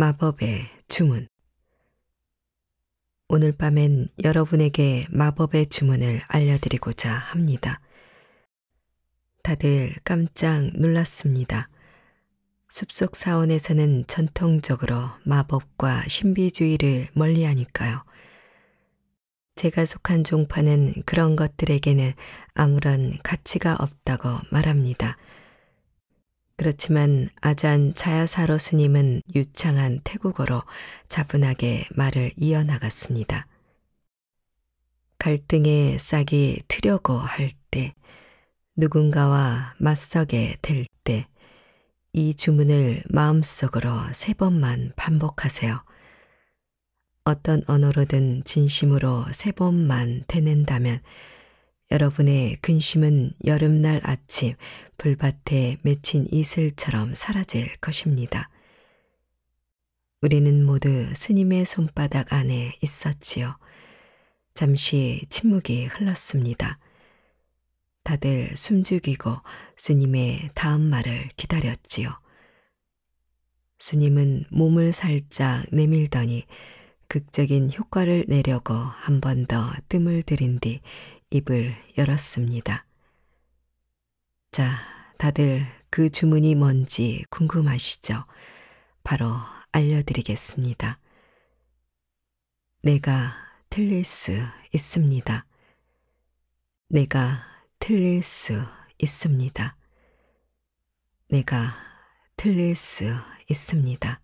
마법의 주문 오늘 밤엔 여러분에게 마법의 주문을 알려드리고자 합니다. 다들 깜짝 놀랐습니다. 숲속 사원에서는 전통적으로 마법과 신비주의를 멀리하니까요. 제가 속한 종파는 그런 것들에게는 아무런 가치가 없다고 말합니다. 그렇지만 아잔 자야사로 스님은 유창한 태국어로 자분하게 말을 이어나갔습니다. 갈등의 싹이 트려고 할 때, 누군가와 맞서게 될 때, 이 주문을 마음속으로 세 번만 반복하세요. 어떤 언어로든 진심으로 세 번만 되낸다면 여러분의 근심은 여름날 아침 불밭에 맺힌 이슬처럼 사라질 것입니다. 우리는 모두 스님의 손바닥 안에 있었지요. 잠시 침묵이 흘렀습니다. 다들 숨죽이고 스님의 다음 말을 기다렸지요. 스님은 몸을 살짝 내밀더니 극적인 효과를 내려고 한 번 더 뜸을 들인 뒤 입을 열었습니다. 자, 다들 그 주문이 뭔지 궁금하시죠? 바로 알려드리겠습니다. 내가 틀릴 수 있습니다. 내가 틀릴 수 있습니다. 내가 틀릴 수 있습니다.